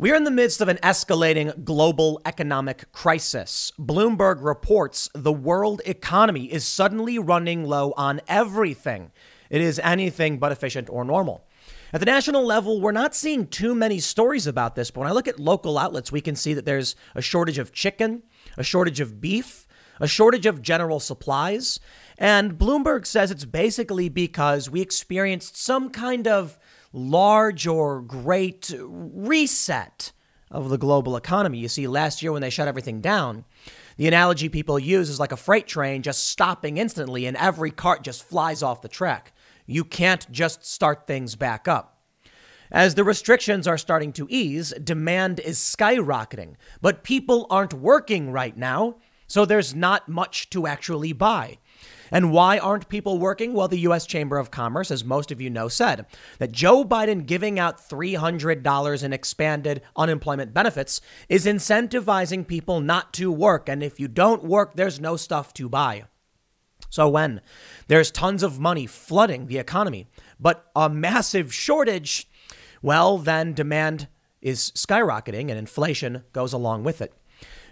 We're in the midst of an escalating global economic crisis. Bloomberg reports the world economy is suddenly running low on everything. It is anything but efficient or normal. At the national level, we're not seeing too many stories about this, but when I look at local outlets, we can see that there's a shortage of chicken, a shortage of beef, a shortage of general supplies. And Bloomberg says it's basically because we experienced some kind of large or great reset of the global economy. You see, last year when they shut everything down, the analogy people use is like a freight train just stopping instantly and every cart just flies off the track. You can't just start things back up. As the restrictions are starting to ease, demand is skyrocketing, but people aren't working right now, so there's not much to actually buy. And why aren't people working? Well, the U.S. Chamber of Commerce, as most of you know, said that Joe Biden giving out $300 in expanded unemployment benefits is incentivizing people not to work. And if you don't work, there's no stuff to buy. So when there's tons of money flooding the economy, but a massive shortage, well, then demand is skyrocketing and inflation goes along with it.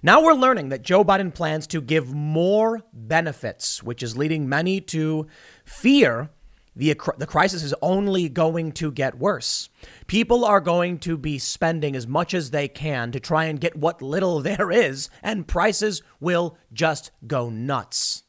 Now we're learning that Joe Biden plans to give more benefits, which is leading many to fear the, the crisis is only going to get worse. People are going to be spending as much as they can to try and get what little there is, and prices will just go nuts.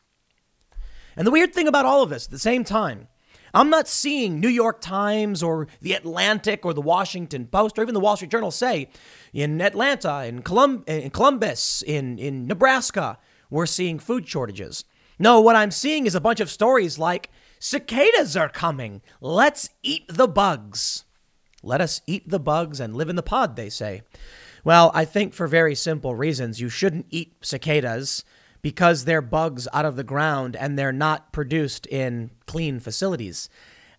And the weird thing about all of this, at the same time, I'm not seeing New York Times or the Atlantic or the Washington Post or even the Wall Street Journal say in Atlanta, in, Colum- in Columbus, in, in Nebraska, we're seeing food shortages. No, what I'm seeing is a bunch of stories like cicadas are coming. Let's eat the bugs. Let us eat the bugs and live in the pod, they say. Well, I think for very simple reasons, you shouldn't eat cicadas because they're bugs out of the ground and they're not produced in clean facilities.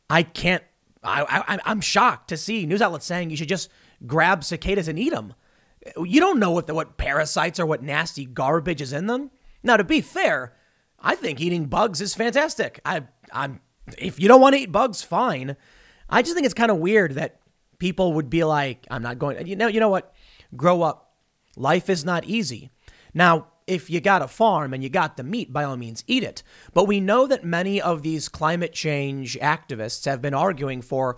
I can't. I, I am shocked to see news outlets saying you should just grab cicadas and eat them. You don't know what the, what parasites or what nasty garbage is in them. Now, to be fair, I think eating bugs is fantastic. I I'm if you don't want to eat bugs, fine. I just think it's kind of weird that people would be like, I'm not going. You know, you know what? Grow up. Life is not easy. Now, if you got a farm and you got the meat, by all means, eat it. But we know that many of these climate change activists have been arguing for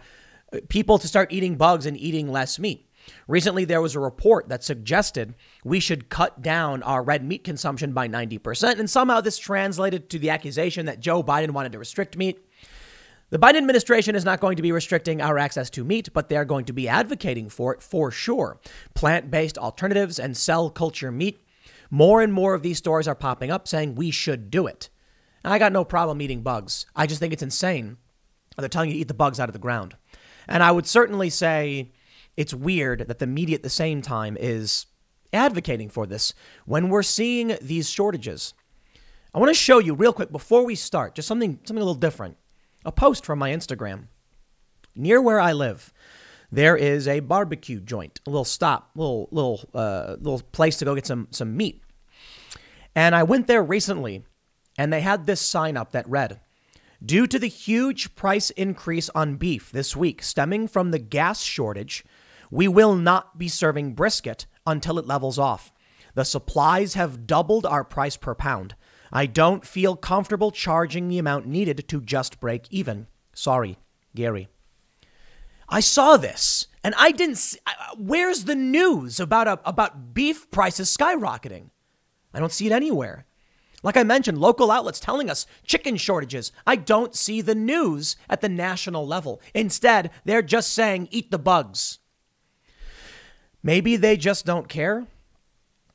uh, people to start eating bugs and eating less meat. Recently, there was a report that suggested we should cut down our red meat consumption by 90%. And somehow this translated to the accusation that Joe Biden wanted to restrict meat. The Biden administration is not going to be restricting our access to meat, but they are going to be advocating for it for sure. Plant based alternatives and cell culture meat more and more of these stories are popping up saying we should do it. And I got no problem eating bugs. I just think it's insane. They're telling you to eat the bugs out of the ground. And I would certainly say it's weird that the media at the same time is advocating for this when we're seeing these shortages. I want to show you real quick before we start, just something something a little different. A post from my Instagram. Near where I live, there is a barbecue joint, a little stop, little little uh, little place to go get some some meat. And I went there recently and they had this sign up that read Due to the huge price increase on beef this week stemming from the gas shortage, we will not be serving brisket until it levels off. The supplies have doubled our price per pound. I don't feel comfortable charging the amount needed to just break even. Sorry, Gary. I saw this and I didn't see, where's the news about a, about beef prices skyrocketing? I don't see it anywhere. Like I mentioned, local outlets telling us chicken shortages. I don't see the news at the national level. Instead, they're just saying, eat the bugs. Maybe they just don't care.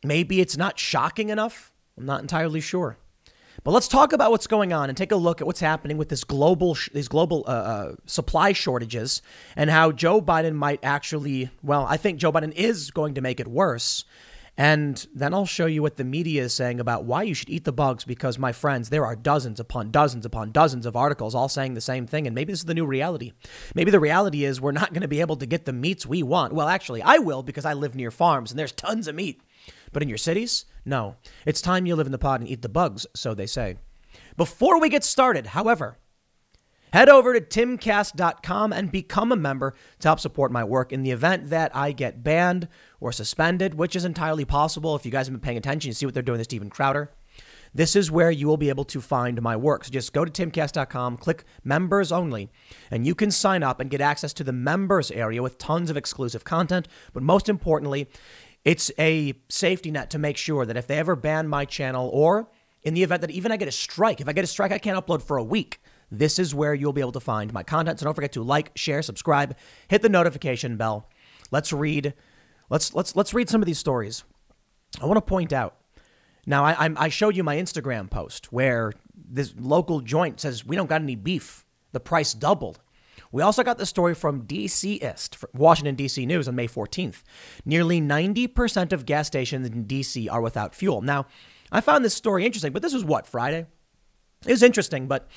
Maybe it's not shocking enough. I'm not entirely sure. But let's talk about what's going on and take a look at what's happening with this global sh- these global uh, uh, supply shortages and how Joe Biden might actually well I think Joe Biden is going to make it worse and then I'll show you what the media is saying about why you should eat the bugs because, my friends, there are dozens upon dozens upon dozens of articles all saying the same thing. And maybe this is the new reality. Maybe the reality is we're not going to be able to get the meats we want. Well, actually, I will because I live near farms and there's tons of meat. But in your cities, no. It's time you live in the pod and eat the bugs, so they say. Before we get started, however, Head over to timcast.com and become a member to help support my work in the event that I get banned or suspended, which is entirely possible. If you guys have been paying attention, you see what they're doing to Steven Crowder. This is where you will be able to find my work. So just go to timcast.com, click members only, and you can sign up and get access to the members area with tons of exclusive content. But most importantly, it's a safety net to make sure that if they ever ban my channel or in the event that even I get a strike, if I get a strike, I can't upload for a week. This is where you'll be able to find my content. So don't forget to like, share, subscribe, hit the notification bell. Let's read. Let's let's let's read some of these stories. I want to point out. Now I I'm, I showed you my Instagram post where this local joint says we don't got any beef. The price doubled. We also got the story from DCist, Washington, D.C. News on May 14th. Nearly 90% of gas stations in D.C. are without fuel. Now, I found this story interesting, but this was what, Friday? It was interesting, but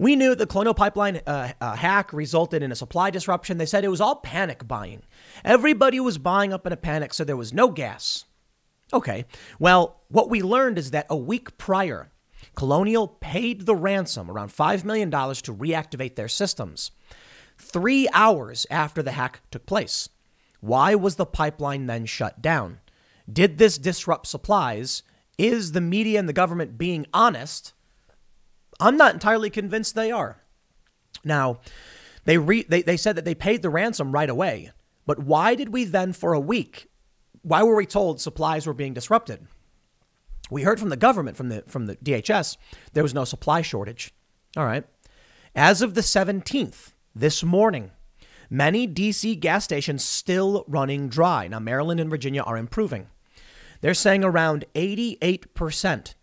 we knew the Colonial Pipeline uh, uh, hack resulted in a supply disruption. They said it was all panic buying. Everybody was buying up in a panic, so there was no gas. Okay, well, what we learned is that a week prior, Colonial paid the ransom, around $5 million, to reactivate their systems. Three hours after the hack took place. Why was the pipeline then shut down? Did this disrupt supplies? Is the media and the government being honest? I'm not entirely convinced they are. Now, they, re- they, they said that they paid the ransom right away, but why did we then, for a week, why were we told supplies were being disrupted? We heard from the government, from the, from the DHS, there was no supply shortage. All right. As of the 17th, this morning, many DC gas stations still running dry. Now, Maryland and Virginia are improving. They're saying around 88%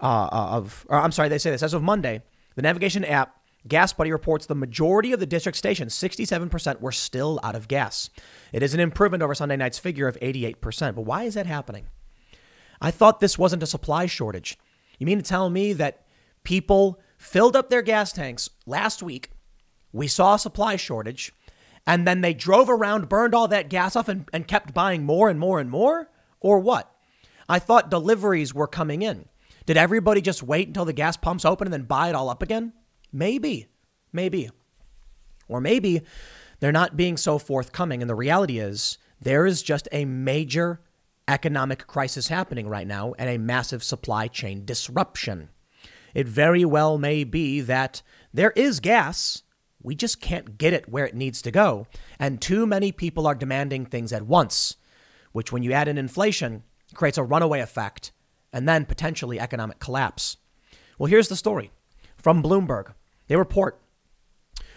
uh, uh, of, I'm sorry, they say this as of Monday, the navigation app Gas Buddy reports the majority of the district stations, 67%, were still out of gas. It is an improvement over Sunday night's figure of 88%. But why is that happening? I thought this wasn't a supply shortage. You mean to tell me that people filled up their gas tanks last week? We saw a supply shortage, and then they drove around, burned all that gas off, and, and kept buying more and more and more? Or what? I thought deliveries were coming in. Did everybody just wait until the gas pumps open and then buy it all up again? Maybe. Maybe. Or maybe they're not being so forthcoming. And the reality is, there is just a major economic crisis happening right now and a massive supply chain disruption. It very well may be that there is gas. We just can't get it where it needs to go. And too many people are demanding things at once, which, when you add in inflation, creates a runaway effect and then potentially economic collapse. Well, here's the story from Bloomberg. They report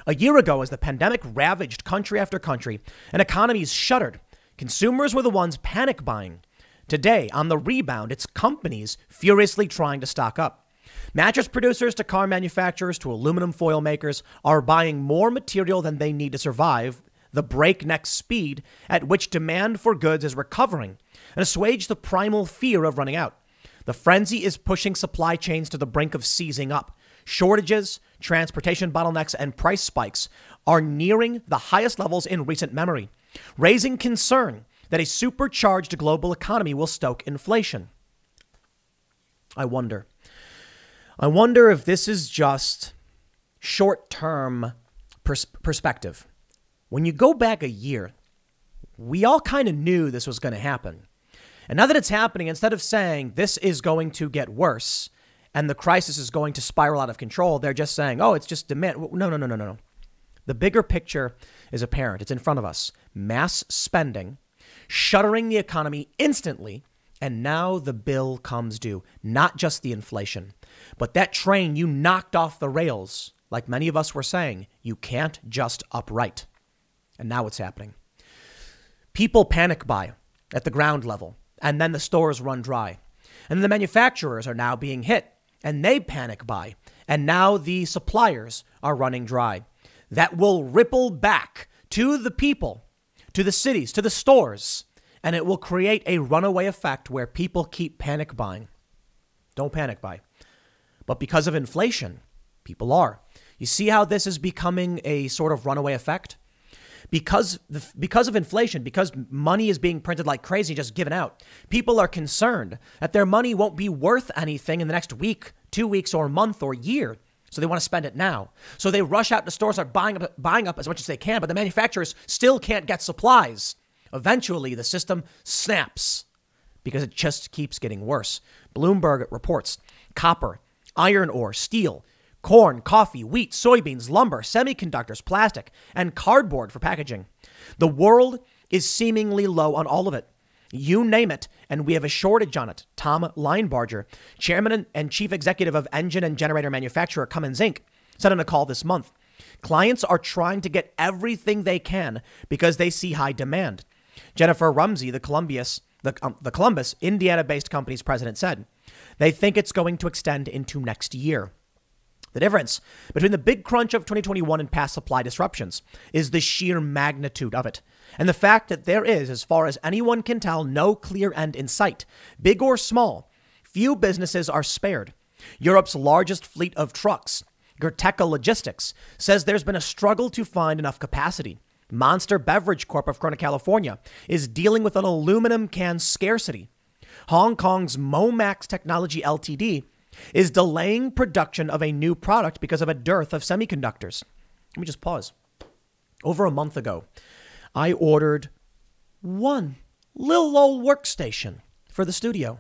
a year ago, as the pandemic ravaged country after country and economies shuttered, consumers were the ones panic buying. Today, on the rebound, it's companies furiously trying to stock up. Mattress producers to car manufacturers to aluminum foil makers are buying more material than they need to survive the breakneck speed at which demand for goods is recovering and assuage the primal fear of running out. The frenzy is pushing supply chains to the brink of seizing up. Shortages, transportation bottlenecks, and price spikes are nearing the highest levels in recent memory, raising concern that a supercharged global economy will stoke inflation. I wonder. I wonder if this is just short term pers- perspective. When you go back a year, we all kind of knew this was going to happen. And now that it's happening, instead of saying this is going to get worse and the crisis is going to spiral out of control, they're just saying, oh, it's just demand. No, no, no, no, no. The bigger picture is apparent. It's in front of us mass spending, shuttering the economy instantly. And now the bill comes due, not just the inflation, but that train you knocked off the rails, like many of us were saying, you can't just upright. And now it's happening. People panic buy at the ground level and then the stores run dry. And the manufacturers are now being hit and they panic buy. And now the suppliers are running dry. That will ripple back to the people, to the cities, to the stores, and it will create a runaway effect where people keep panic buying. Don't panic buy. But because of inflation, people are. You see how this is becoming a sort of runaway effect? because the, because of inflation, because money is being printed like crazy, just given out. People are concerned that their money won't be worth anything in the next week, two weeks, or month or year. So they want to spend it now. So they rush out to stores, start buying up, buying up as much as they can, but the manufacturers still can't get supplies. Eventually, the system snaps because it just keeps getting worse. Bloomberg reports copper, iron ore, steel, corn, coffee, wheat, soybeans, lumber, semiconductors, plastic, and cardboard for packaging. The world is seemingly low on all of it. You name it, and we have a shortage on it. Tom Linebarger, chairman and chief executive of engine and generator manufacturer Cummins Inc., said on a call this month Clients are trying to get everything they can because they see high demand. Jennifer Rumsey, the Columbus, the, um, the Columbus, Indiana-based company's president, said, "They think it's going to extend into next year." The difference between the big crunch of 2021 and past supply disruptions is the sheer magnitude of it, and the fact that there is, as far as anyone can tell, no clear end in sight. Big or small, few businesses are spared. Europe's largest fleet of trucks, Gerteca Logistics, says there's been a struggle to find enough capacity. Monster Beverage Corp of Corona, California is dealing with an aluminum can scarcity. Hong Kong's Momax Technology Ltd is delaying production of a new product because of a dearth of semiconductors. Let me just pause. Over a month ago, I ordered one little old workstation for the studio.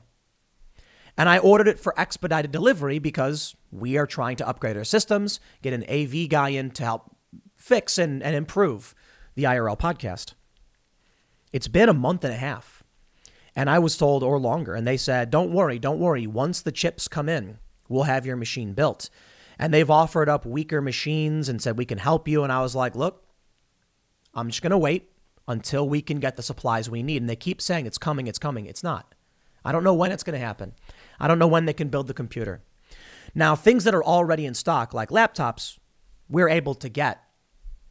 And I ordered it for expedited delivery because we are trying to upgrade our systems, get an AV guy in to help fix and, and improve the IRL podcast. It's been a month and a half. And I was told, or longer. And they said, don't worry, don't worry. Once the chips come in, we'll have your machine built. And they've offered up weaker machines and said, we can help you. And I was like, look, I'm just going to wait until we can get the supplies we need. And they keep saying, it's coming, it's coming. It's not. I don't know when it's going to happen. I don't know when they can build the computer. Now, things that are already in stock, like laptops, we're able to get,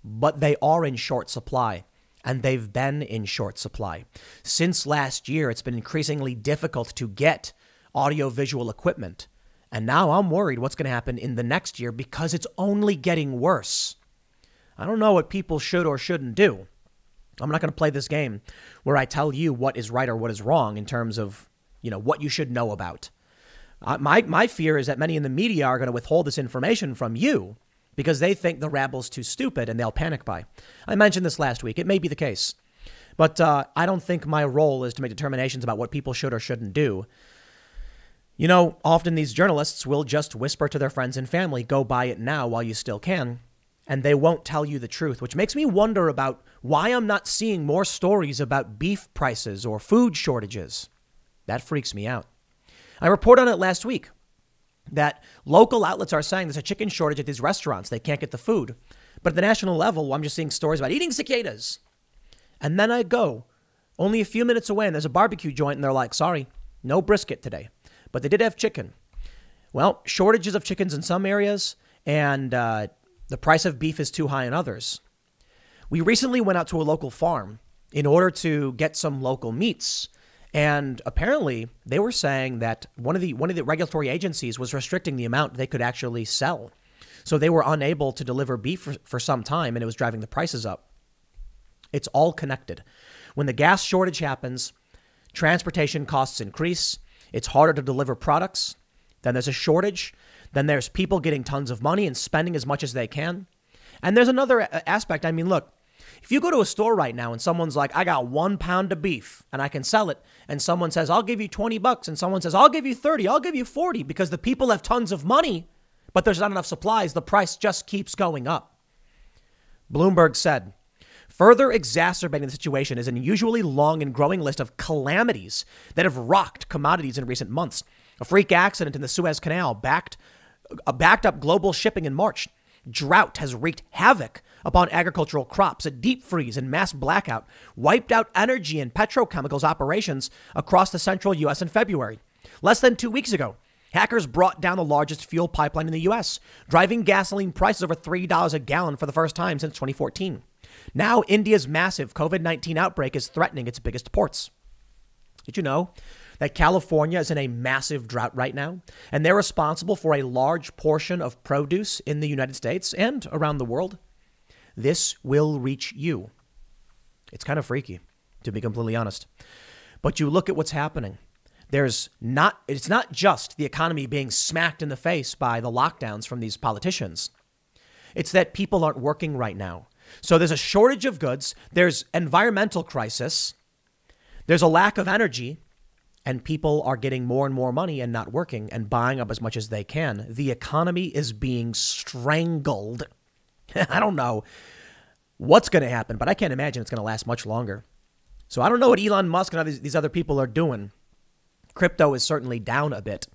but they are in short supply and they've been in short supply. Since last year, it's been increasingly difficult to get audiovisual equipment. And now I'm worried what's going to happen in the next year because it's only getting worse. I don't know what people should or shouldn't do. I'm not going to play this game where I tell you what is right or what is wrong in terms of, you know, what you should know about. Uh, my, my fear is that many in the media are going to withhold this information from you because they think the rabble's too stupid and they'll panic buy. I mentioned this last week. It may be the case. But uh, I don't think my role is to make determinations about what people should or shouldn't do. You know, often these journalists will just whisper to their friends and family, go buy it now while you still can, and they won't tell you the truth, which makes me wonder about why I'm not seeing more stories about beef prices or food shortages. That freaks me out. I reported on it last week that local outlets are saying there's a chicken shortage at these restaurants. They can't get the food. But at the national level, I'm just seeing stories about eating cicadas. And then I go only a few minutes away and there's a barbecue joint and they're like, sorry, no brisket today. But they did have chicken. Well, shortages of chickens in some areas and uh, the price of beef is too high in others. We recently went out to a local farm in order to get some local meats and apparently, they were saying that one of the one of the regulatory agencies was restricting the amount they could actually sell. So they were unable to deliver beef for, for some time, and it was driving the prices up. It's all connected. When the gas shortage happens, transportation costs increase. It's harder to deliver products. Then there's a shortage. Then there's people getting tons of money and spending as much as they can. And there's another aspect. I mean, look, if you go to a store right now and someone's like, I got one pound of beef and I can sell it, and someone says, I'll give you 20 bucks, and someone says, I'll give you 30, I'll give you 40, because the people have tons of money, but there's not enough supplies, the price just keeps going up. Bloomberg said, Further exacerbating the situation is an unusually long and growing list of calamities that have rocked commodities in recent months. A freak accident in the Suez Canal backed, uh, backed up global shipping in March. Drought has wreaked havoc upon agricultural crops, a deep freeze and mass blackout wiped out energy and petrochemicals operations across the central U.S. in February. Less than two weeks ago, hackers brought down the largest fuel pipeline in the U.S., driving gasoline prices over $3 a gallon for the first time since 2014. Now, India's massive COVID 19 outbreak is threatening its biggest ports. Did you know that California is in a massive drought right now, and they're responsible for a large portion of produce in the United States and around the world? This will reach you. It's kind of freaky, to be completely honest. But you look at what's happening. There's not, it's not just the economy being smacked in the face by the lockdowns from these politicians. It's that people aren't working right now. So there's a shortage of goods, there's environmental crisis, there's a lack of energy, and people are getting more and more money and not working and buying up as much as they can. The economy is being strangled I don't know what's going to happen, but I can't imagine it's going to last much longer. So I don't know what Elon Musk and these, other people are doing. Crypto is certainly down a bit.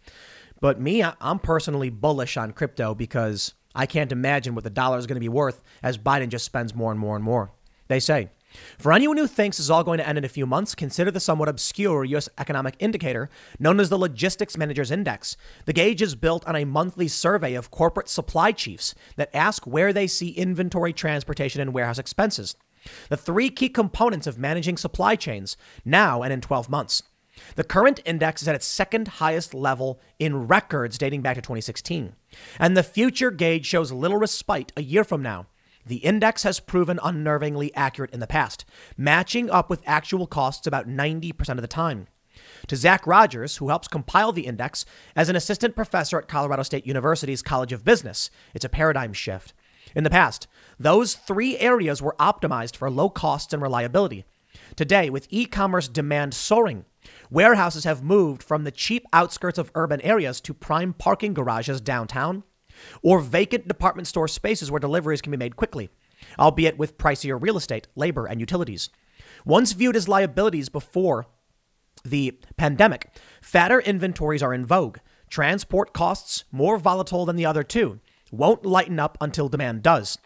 But me, I'm personally bullish on crypto because I can't imagine what the dollar is going to be worth as Biden just spends more and more and more. They say for anyone who thinks this is all going to end in a few months, consider the somewhat obscure U.S. economic indicator known as the Logistics Managers Index. The gauge is built on a monthly survey of corporate supply chiefs that ask where they see inventory, transportation, and warehouse expenses, the three key components of managing supply chains now and in 12 months. The current index is at its second highest level in records dating back to 2016. And the future gauge shows little respite a year from now the index has proven unnervingly accurate in the past, matching up with actual costs about 90% of the time. To Zach Rogers, who helps compile the index as an assistant professor at Colorado State University's College of Business, it's a paradigm shift. In the past, those three areas were optimized for low costs and reliability. Today, with e commerce demand soaring, warehouses have moved from the cheap outskirts of urban areas to prime parking garages downtown or vacant department store spaces where deliveries can be made quickly, albeit with pricier real estate, labor, and utilities. Once viewed as liabilities before the pandemic, fatter inventories are in vogue. Transport costs, more volatile than the other two, won't lighten up until demand does.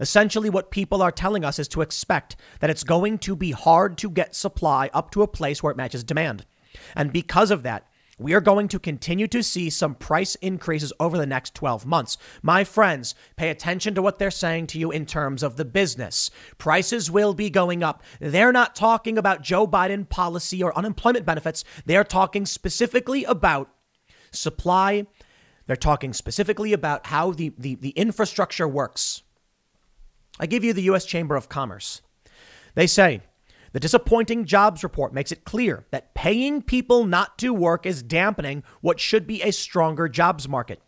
Essentially, what people are telling us is to expect that it's going to be hard to get supply up to a place where it matches demand. And because of that, we are going to continue to see some price increases over the next 12 months. My friends, pay attention to what they're saying to you in terms of the business. Prices will be going up. They're not talking about Joe Biden policy or unemployment benefits. They're talking specifically about supply. They're talking specifically about how the, the, the infrastructure works. I give you the U.S. Chamber of Commerce. They say the disappointing jobs report makes it clear that paying people not to work is dampening what should be a stronger jobs market.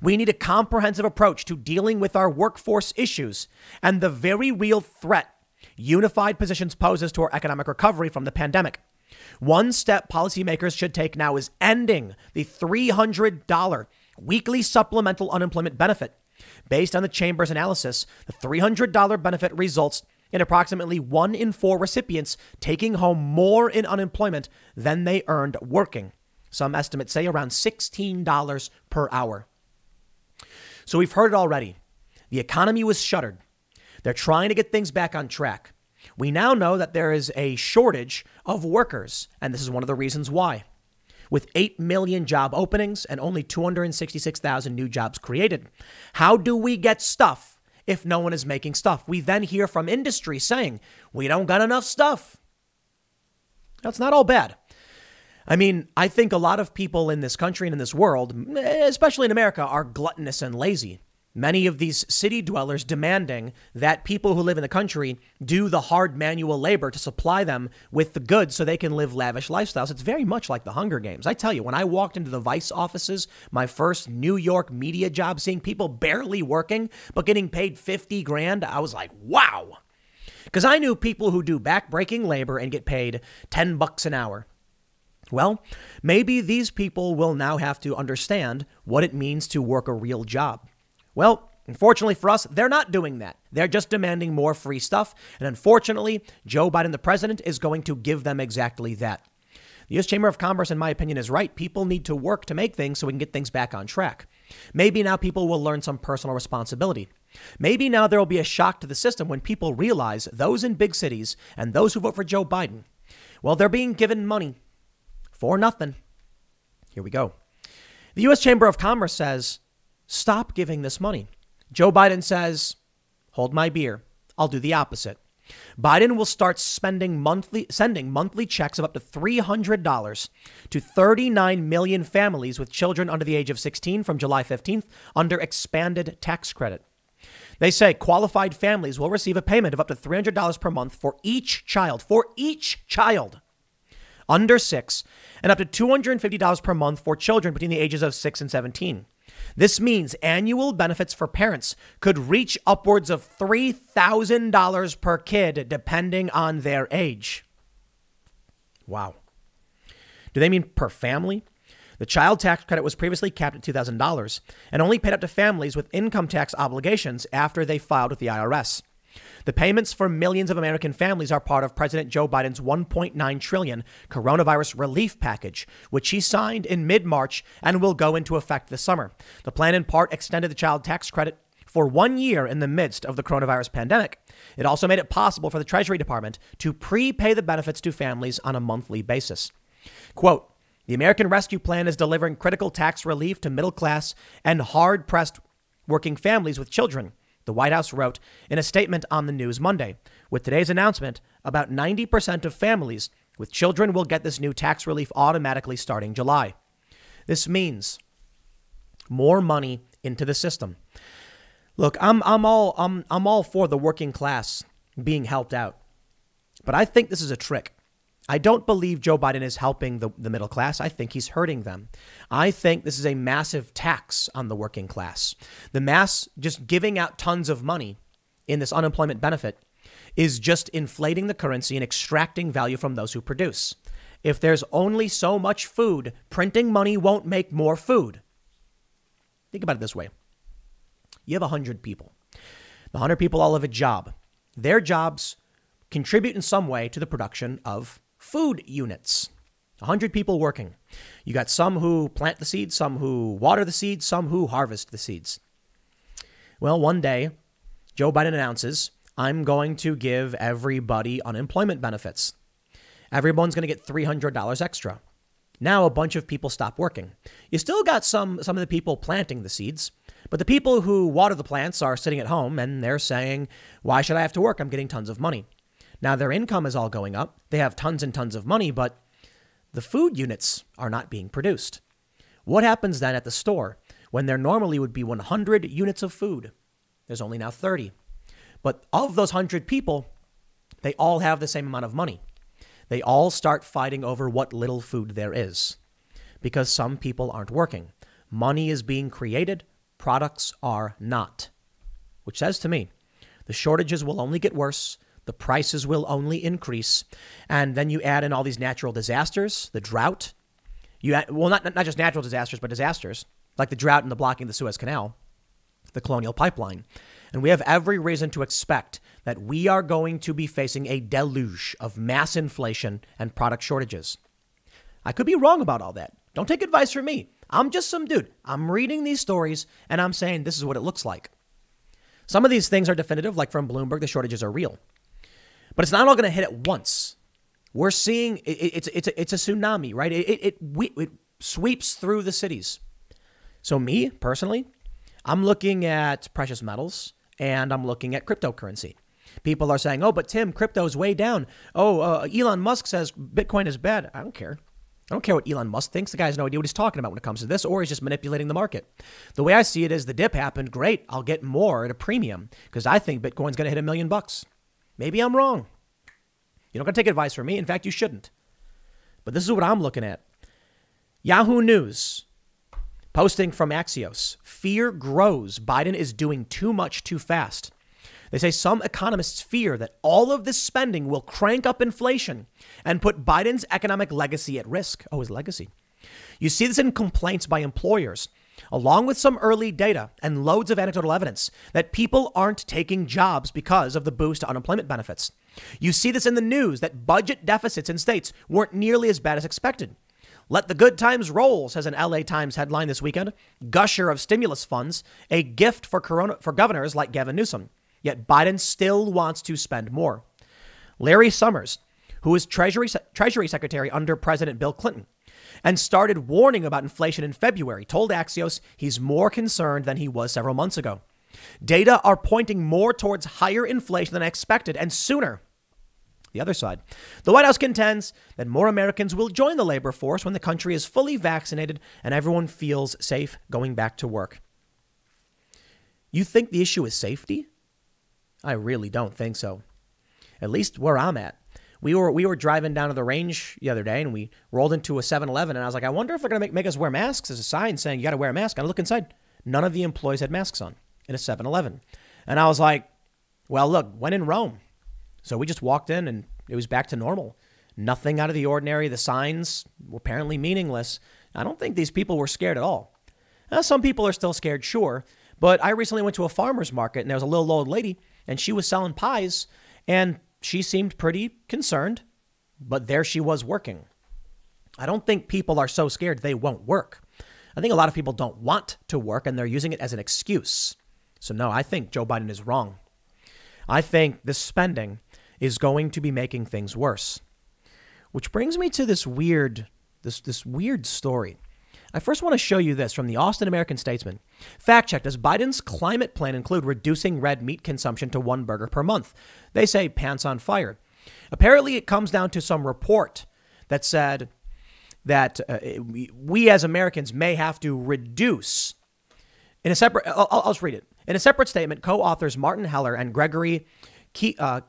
We need a comprehensive approach to dealing with our workforce issues and the very real threat unified positions poses to our economic recovery from the pandemic. One step policymakers should take now is ending the $300 weekly supplemental unemployment benefit. Based on the Chamber's analysis, the $300 benefit results and approximately one in four recipients taking home more in unemployment than they earned working. Some estimates say around $16 per hour. So we've heard it already. The economy was shuttered. They're trying to get things back on track. We now know that there is a shortage of workers, and this is one of the reasons why. With 8 million job openings and only 266,000 new jobs created, how do we get stuff if no one is making stuff. We then hear from industry saying, we don't got enough stuff. That's not all bad. I mean, I think a lot of people in this country and in this world, especially in America, are gluttonous and lazy. Many of these city dwellers demanding that people who live in the country do the hard manual labor to supply them with the goods so they can live lavish lifestyles. It's very much like the Hunger Games. I tell you, when I walked into the Vice offices, my first New York media job, seeing people barely working but getting paid 50 grand, I was like, wow. Because I knew people who do backbreaking labor and get paid 10 bucks an hour. Well, maybe these people will now have to understand what it means to work a real job. Well, Unfortunately for us, they're not doing that. They're just demanding more free stuff. And unfortunately, Joe Biden, the president, is going to give them exactly that. The U.S. Chamber of Commerce, in my opinion, is right. People need to work to make things so we can get things back on track. Maybe now people will learn some personal responsibility. Maybe now there will be a shock to the system when people realize those in big cities and those who vote for Joe Biden, well, they're being given money for nothing. Here we go. The U.S. Chamber of Commerce says stop giving this money. Joe Biden says, hold my beer. I'll do the opposite. Biden will start spending monthly, sending monthly checks of up to $300 to 39 million families with children under the age of 16 from July 15th under expanded tax credit. They say qualified families will receive a payment of up to $300 per month for each child, for each child under six, and up to $250 per month for children between the ages of six and 17. This means annual benefits for parents could reach upwards of $3,000 per kid, depending on their age. Wow. Do they mean per family? The child tax credit was previously capped at $2,000 and only paid up to families with income tax obligations after they filed with the IRS. The payments for millions of American families are part of President Joe Biden's 1.9 trillion coronavirus relief package, which he signed in mid-March and will go into effect this summer. The plan in part extended the child tax credit for one year in the midst of the coronavirus pandemic. It also made it possible for the Treasury Department to prepay the benefits to families on a monthly basis. Quote, the American Rescue Plan is delivering critical tax relief to middle class and hard pressed working families with children the White House wrote in a statement on the news Monday. With today's announcement, about 90% of families with children will get this new tax relief automatically starting July. This means more money into the system. Look, I'm, I'm, all, I'm, I'm all for the working class being helped out, but I think this is a trick. I don't believe Joe Biden is helping the, the middle class. I think he's hurting them. I think this is a massive tax on the working class. The mass just giving out tons of money in this unemployment benefit is just inflating the currency and extracting value from those who produce. If there's only so much food, printing money won't make more food. Think about it this way you have 100 people, the 100 people all have a job. Their jobs contribute in some way to the production of food units. 100 people working. You got some who plant the seeds, some who water the seeds, some who harvest the seeds. Well, one day, Joe Biden announces, I'm going to give everybody unemployment benefits. Everyone's going to get $300 extra. Now a bunch of people stop working. You still got some some of the people planting the seeds, but the people who water the plants are sitting at home and they're saying, "Why should I have to work? I'm getting tons of money." Now, their income is all going up. They have tons and tons of money, but the food units are not being produced. What happens then at the store when there normally would be 100 units of food? There's only now 30. But of those 100 people, they all have the same amount of money. They all start fighting over what little food there is because some people aren't working. Money is being created, products are not. Which says to me, the shortages will only get worse the prices will only increase. And then you add in all these natural disasters, the drought. You add, well, not not just natural disasters, but disasters like the drought and the blocking of the Suez Canal, the Colonial Pipeline. And we have every reason to expect that we are going to be facing a deluge of mass inflation and product shortages. I could be wrong about all that. Don't take advice from me. I'm just some dude. I'm reading these stories and I'm saying this is what it looks like. Some of these things are definitive, like from Bloomberg, the shortages are real but it's not all going to hit at once. We're seeing it, it's it's a, it's a tsunami, right? It it, it, we, it sweeps through the cities. So me personally, I'm looking at precious metals and I'm looking at cryptocurrency. People are saying, "Oh, but Tim, crypto's way down." Oh, uh, Elon Musk says Bitcoin is bad. I don't care. I don't care what Elon Musk thinks. The guy has no idea what he's talking about when it comes to this, or he's just manipulating the market. The way I see it is the dip happened. Great. I'll get more at a premium because I think Bitcoin's going to hit a million bucks. Maybe I'm wrong. You're not going to take advice from me. In fact, you shouldn't. But this is what I'm looking at. Yahoo News posting from Axios Fear grows. Biden is doing too much too fast. They say some economists fear that all of this spending will crank up inflation and put Biden's economic legacy at risk. Oh, his legacy. You see this in complaints by employers along with some early data and loads of anecdotal evidence that people aren't taking jobs because of the boost to unemployment benefits. You see this in the news that budget deficits in states weren't nearly as bad as expected. Let the good times roll, says an LA Times headline this weekend. Gusher of stimulus funds, a gift for, corona, for governors like Gavin Newsom. Yet Biden still wants to spend more. Larry Summers, who was Treasury, Treasury Secretary under President Bill Clinton, and started warning about inflation in February, told Axios he's more concerned than he was several months ago. Data are pointing more towards higher inflation than expected and sooner. The other side. The White House contends that more Americans will join the labor force when the country is fully vaccinated and everyone feels safe going back to work. You think the issue is safety? I really don't think so. At least where I'm at we were we were driving down to the range the other day and we rolled into a 7-Eleven and I was like, I wonder if they're gonna make, make us wear masks as a sign saying you gotta wear a mask. And I look inside, none of the employees had masks on in a 7-Eleven. And I was like, Well, look, when in Rome. So we just walked in and it was back to normal. Nothing out of the ordinary. The signs were apparently meaningless. I don't think these people were scared at all. Now, some people are still scared, sure, but I recently went to a farmer's market and there was a little old lady and she was selling pies and she seemed pretty concerned, but there she was working. I don't think people are so scared they won't work. I think a lot of people don't want to work and they're using it as an excuse. So, no, I think Joe Biden is wrong. I think this spending is going to be making things worse. Which brings me to this weird, this, this weird story. I first want to show you this from the Austin American Statesman. Fact check Does Biden's climate plan include reducing red meat consumption to one burger per month? They say pants on fire. Apparently, it comes down to some report that said that uh, we, we as Americans may have to reduce. In a separate, I'll, I'll just read it. In a separate statement, co authors Martin Heller and Gregory uh,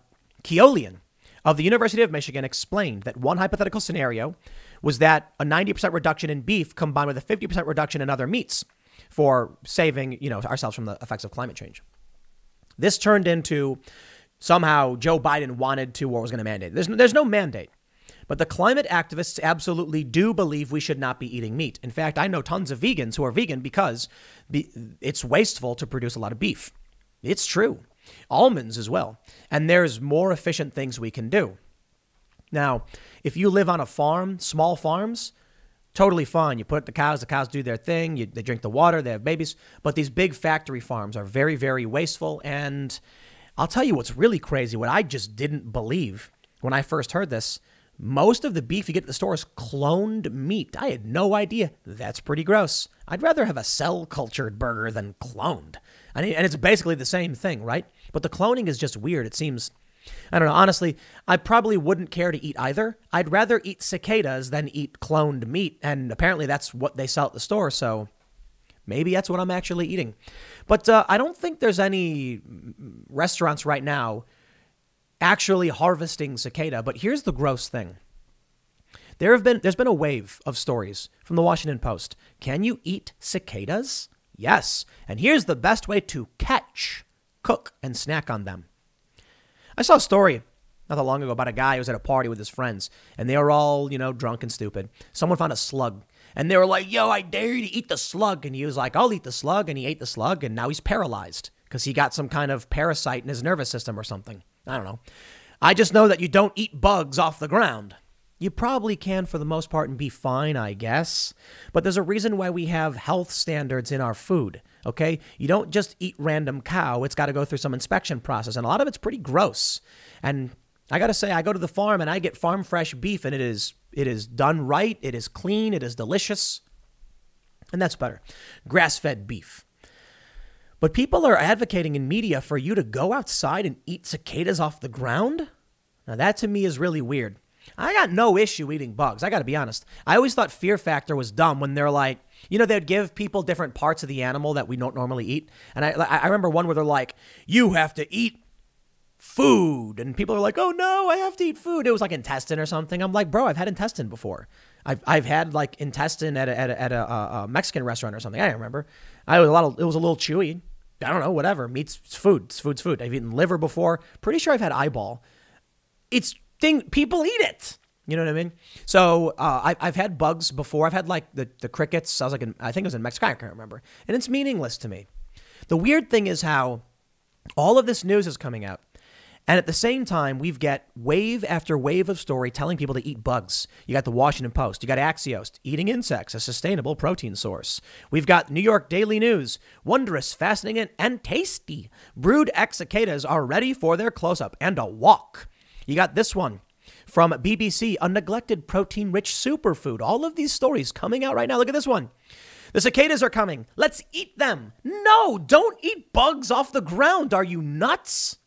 Keolian of the University of Michigan explained that one hypothetical scenario was that a 90% reduction in beef combined with a 50% reduction in other meats for saving, you know, ourselves from the effects of climate change. This turned into somehow Joe Biden wanted to or was going to mandate. There's no, there's no mandate. But the climate activists absolutely do believe we should not be eating meat. In fact, I know tons of vegans who are vegan because it's wasteful to produce a lot of beef. It's true. Almonds as well. And there's more efficient things we can do. Now, if you live on a farm, small farms, totally fine. You put the cows, the cows do their thing, you, they drink the water, they have babies. But these big factory farms are very, very wasteful. And I'll tell you what's really crazy, what I just didn't believe when I first heard this. Most of the beef you get at the store is cloned meat. I had no idea. That's pretty gross. I'd rather have a cell cultured burger than cloned. and it's basically the same thing, right? But the cloning is just weird. It seems I don't know. Honestly, I probably wouldn't care to eat either. I'd rather eat cicadas than eat cloned meat, and apparently that's what they sell at the store, so maybe that's what I'm actually eating. But uh, I don't think there's any restaurants right now actually harvesting cicada, but here's the gross thing. There have been there's been a wave of stories from the Washington Post. Can you eat cicadas? Yes. And here's the best way to catch, cook and snack on them. I saw a story not that long ago about a guy who was at a party with his friends, and they were all, you know, drunk and stupid. Someone found a slug, and they were like, yo, I dare you to eat the slug. And he was like, I'll eat the slug. And he ate the slug, and now he's paralyzed because he got some kind of parasite in his nervous system or something. I don't know. I just know that you don't eat bugs off the ground. You probably can for the most part and be fine, I guess. But there's a reason why we have health standards in our food. Okay? You don't just eat random cow. It's got to go through some inspection process. And a lot of it's pretty gross. And I got to say, I go to the farm and I get farm fresh beef and it is it is done right. It is clean. It is delicious. And that's better. Grass fed beef. But people are advocating in media for you to go outside and eat cicadas off the ground? Now, that to me is really weird. I got no issue eating bugs. I got to be honest. I always thought Fear Factor was dumb when they're like, you know, they'd give people different parts of the animal that we don't normally eat. And I, I remember one where they're like, you have to eat food. And people are like, oh no, I have to eat food. It was like intestine or something. I'm like, bro, I've had intestine before. I've, I've had like intestine at a, at a, at a, a uh, uh, Mexican restaurant or something. I don't remember. I was a lot of, it was a little chewy. I don't know, whatever. Meat's food. It's food's food. I've eaten liver before. Pretty sure I've had eyeball. It's thing, people eat it. You know what I mean? So uh, I, I've had bugs before. I've had like the, the crickets. I was like, in, I think it was in Mexico. I can't remember. And it's meaningless to me. The weird thing is how all of this news is coming out. And at the same time, we've got wave after wave of story telling people to eat bugs. You got the Washington Post. You got Axios eating insects, a sustainable protein source. We've got New York Daily News. Wondrous, fascinating, and tasty. Brood ex cicadas are ready for their close up and a walk. You got this one. From BBC, a neglected protein rich superfood. All of these stories coming out right now. Look at this one. The cicadas are coming. Let's eat them. No, don't eat bugs off the ground. Are you nuts?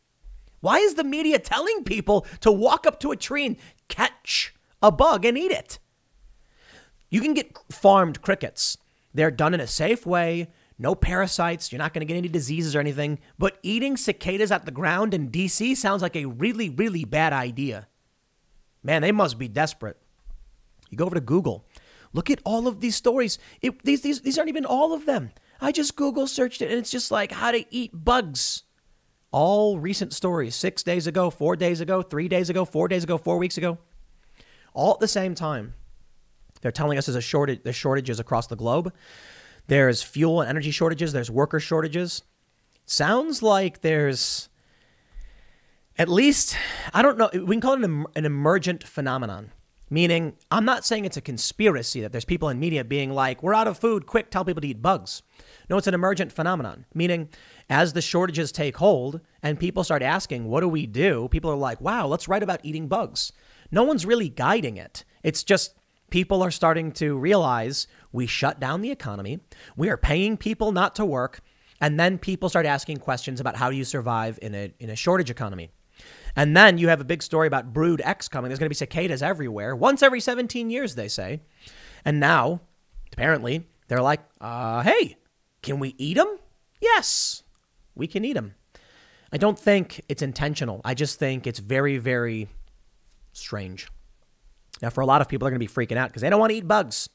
Why is the media telling people to walk up to a tree and catch a bug and eat it? You can get farmed crickets. They're done in a safe way, no parasites, you're not going to get any diseases or anything. But eating cicadas at the ground in DC sounds like a really, really bad idea. Man, they must be desperate. You go over to Google, look at all of these stories. It, these, these, these aren't even all of them. I just Google searched it and it's just like how to eat bugs. All recent stories, six days ago, four days ago, three days ago, four days ago, four weeks ago, all at the same time. They're telling us there's a shortage, there's shortages across the globe. There's fuel and energy shortages. There's worker shortages. Sounds like there's at least, I don't know, we can call it an, an emergent phenomenon. Meaning, I'm not saying it's a conspiracy that there's people in media being like, we're out of food, quick, tell people to eat bugs. No, it's an emergent phenomenon. Meaning, as the shortages take hold and people start asking, what do we do? People are like, wow, let's write about eating bugs. No one's really guiding it. It's just people are starting to realize we shut down the economy, we are paying people not to work, and then people start asking questions about how do you survive in a, in a shortage economy. And then you have a big story about Brood X coming. There's going to be cicadas everywhere, once every 17 years, they say. And now, apparently, they're like, uh, hey, can we eat them? Yes, we can eat them. I don't think it's intentional. I just think it's very, very strange. Now, for a lot of people, they're going to be freaking out because they don't want to eat bugs.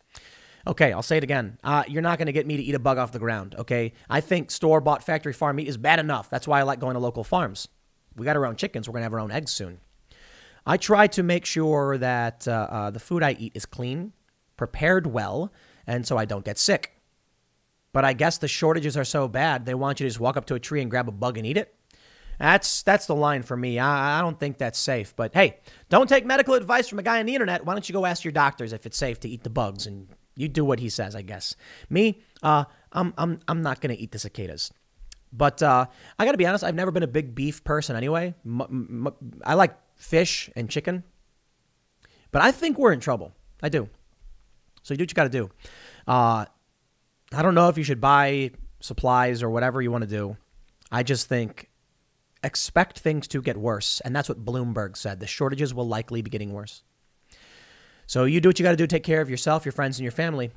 Okay, I'll say it again. Uh, you're not going to get me to eat a bug off the ground, okay? I think store bought factory farm meat is bad enough. That's why I like going to local farms. We got our own chickens. We're going to have our own eggs soon. I try to make sure that uh, uh, the food I eat is clean, prepared well, and so I don't get sick. But I guess the shortages are so bad, they want you to just walk up to a tree and grab a bug and eat it. That's that's the line for me. I, I don't think that's safe. But hey, don't take medical advice from a guy on the internet. Why don't you go ask your doctors if it's safe to eat the bugs and you do what he says, I guess. Me, uh, I'm I'm I'm not gonna eat the cicadas. But uh, I got to be honest, I've never been a big beef person anyway. M- m- I like fish and chicken, but I think we're in trouble. I do. So you do what you got to do. Uh, I don't know if you should buy supplies or whatever you want to do. I just think expect things to get worse. And that's what Bloomberg said. The shortages will likely be getting worse. So you do what you got to do. Take care of yourself, your friends, and your family.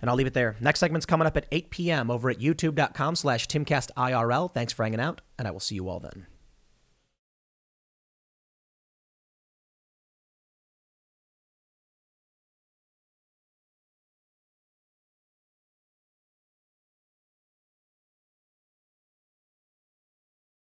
And I'll leave it there. Next segment's coming up at 8 p.m. over at youtube.com slash timcastirl. Thanks for hanging out, and I will see you all then.